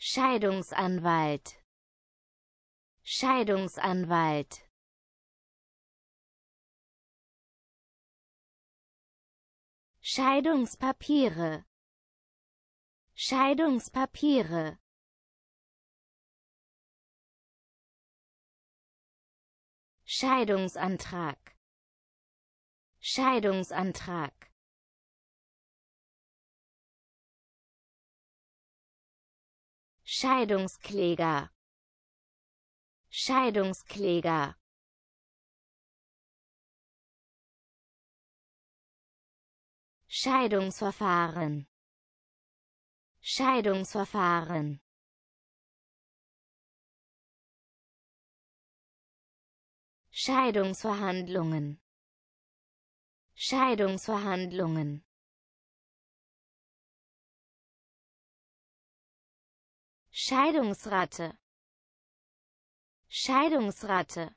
Scheidungsanwalt Scheidungsanwalt Scheidungspapiere Scheidungspapiere Scheidungsantrag Scheidungsantrag Scheidungskläger Scheidungskläger Scheidungsverfahren Scheidungsverfahren Scheidungsverhandlungen Scheidungsverhandlungen Scheidungsrate Scheidungsrate